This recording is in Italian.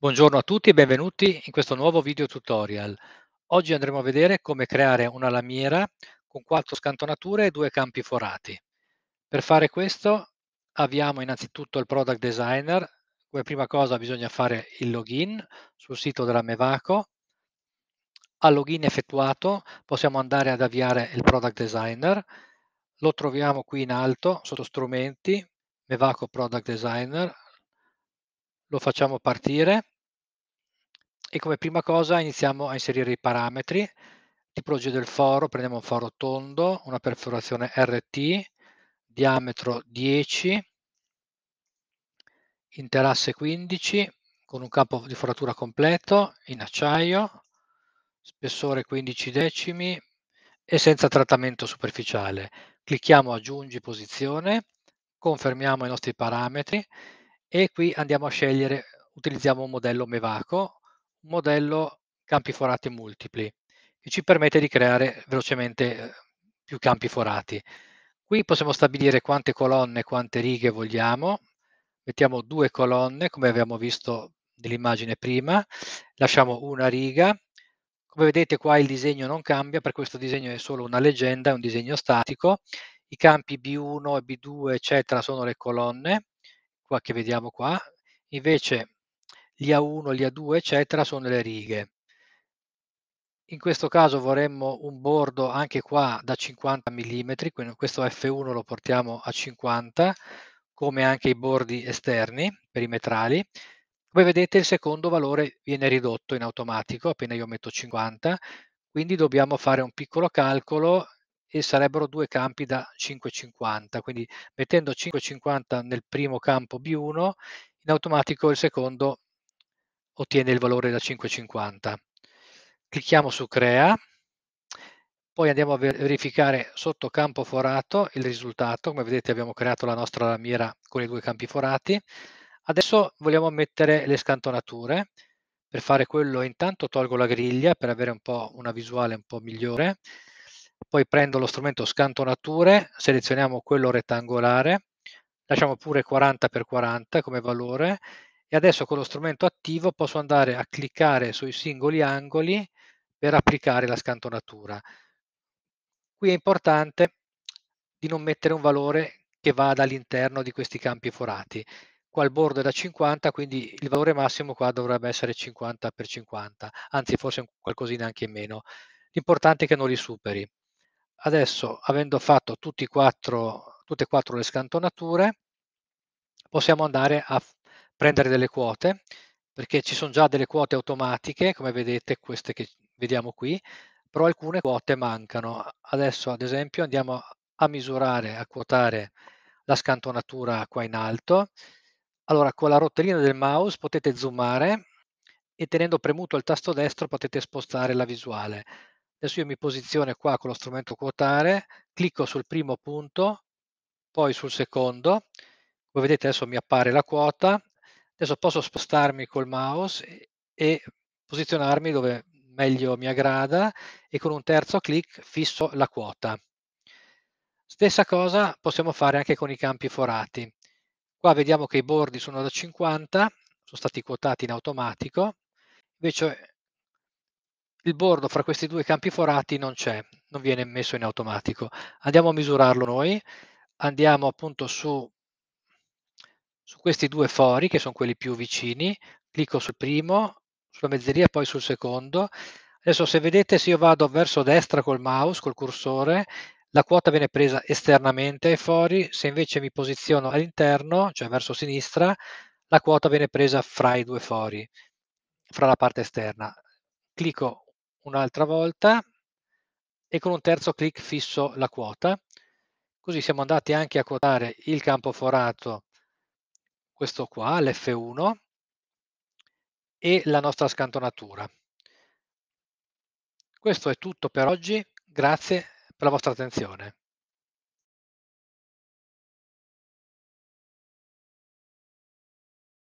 Buongiorno a tutti e benvenuti in questo nuovo video tutorial. Oggi andremo a vedere come creare una lamiera con quattro scantonature e due campi forati. Per fare questo avviamo innanzitutto il Product Designer. Come prima cosa bisogna fare il login sul sito della Mevaco. Al login effettuato possiamo andare ad avviare il Product Designer. Lo troviamo qui in alto sotto strumenti, Mevaco Product Designer, lo facciamo partire e come prima cosa iniziamo a inserire i parametri, tipologia del foro, prendiamo un foro tondo, una perforazione RT, diametro 10, interasse 15, con un campo di foratura completo, in acciaio, spessore 15 decimi e senza trattamento superficiale. Clicchiamo aggiungi posizione, confermiamo i nostri parametri e qui andiamo a scegliere, utilizziamo un modello Mevaco, un modello campi forati multipli, che ci permette di creare velocemente eh, più campi forati. Qui possiamo stabilire quante colonne, quante righe vogliamo, mettiamo due colonne, come abbiamo visto nell'immagine prima, lasciamo una riga, come vedete qua il disegno non cambia, per questo disegno è solo una leggenda, è un disegno statico, i campi B1 B2 eccetera sono le colonne, qua che vediamo qua, invece gli A1, gli A2, eccetera, sono le righe. In questo caso vorremmo un bordo anche qua da 50 mm, quindi questo F1 lo portiamo a 50, come anche i bordi esterni, perimetrali. Come vedete il secondo valore viene ridotto in automatico, appena io metto 50, quindi dobbiamo fare un piccolo calcolo e sarebbero due campi da 5,50, quindi mettendo 5,50 nel primo campo B1, in automatico il secondo ottiene il valore da 5,50. Clicchiamo su Crea, poi andiamo a verificare sotto campo forato il risultato, come vedete abbiamo creato la nostra lamiera con i due campi forati. Adesso vogliamo mettere le scantonature, per fare quello intanto tolgo la griglia per avere un po' una visuale un po' migliore, poi prendo lo strumento scantonature, selezioniamo quello rettangolare, lasciamo pure 40x40 come valore e adesso con lo strumento attivo posso andare a cliccare sui singoli angoli per applicare la scantonatura. Qui è importante di non mettere un valore che vada all'interno di questi campi forati. Qua il bordo è da 50, quindi il valore massimo qua dovrebbe essere 50 x 50, anzi forse qualcosina anche in meno. L'importante è che non li superi. Adesso, avendo fatto tutti quattro, tutte e quattro le scantonature, possiamo andare a prendere delle quote, perché ci sono già delle quote automatiche, come vedete queste che vediamo qui, però alcune quote mancano. Adesso, ad esempio, andiamo a misurare, a quotare la scantonatura qua in alto. Allora, con la rotellina del mouse potete zoomare e tenendo premuto il tasto destro potete spostare la visuale. Adesso io mi posiziono qua con lo strumento quotare, clicco sul primo punto, poi sul secondo, come vedete adesso mi appare la quota, adesso posso spostarmi col mouse e, posizionarmi dove meglio mi aggrada e con un terzo clic fisso la quota. Stessa cosa possiamo fare anche con i campi forati. Qua vediamo che i bordi sono da 50, sono stati quotati in automatico, invece il bordo fra questi due campi forati non c'è, non viene messo in automatico. Andiamo a misurarlo noi, andiamo appunto su, su questi due fori che sono quelli più vicini, clicco sul primo, sulla mezzeria poi sul secondo. Adesso se vedete se io vado verso destra col mouse, col cursore, la quota viene presa esternamente ai fori, se invece mi posiziono all'interno, cioè verso sinistra, la quota viene presa fra i due fori, fra la parte esterna. Clicco un'altra volta e con un terzo clic fisso la quota. Così siamo andati anche a quotare il campo forato, questo qua, l'F1, e la nostra scantonatura. Questo è tutto per oggi, grazie per la vostra attenzione.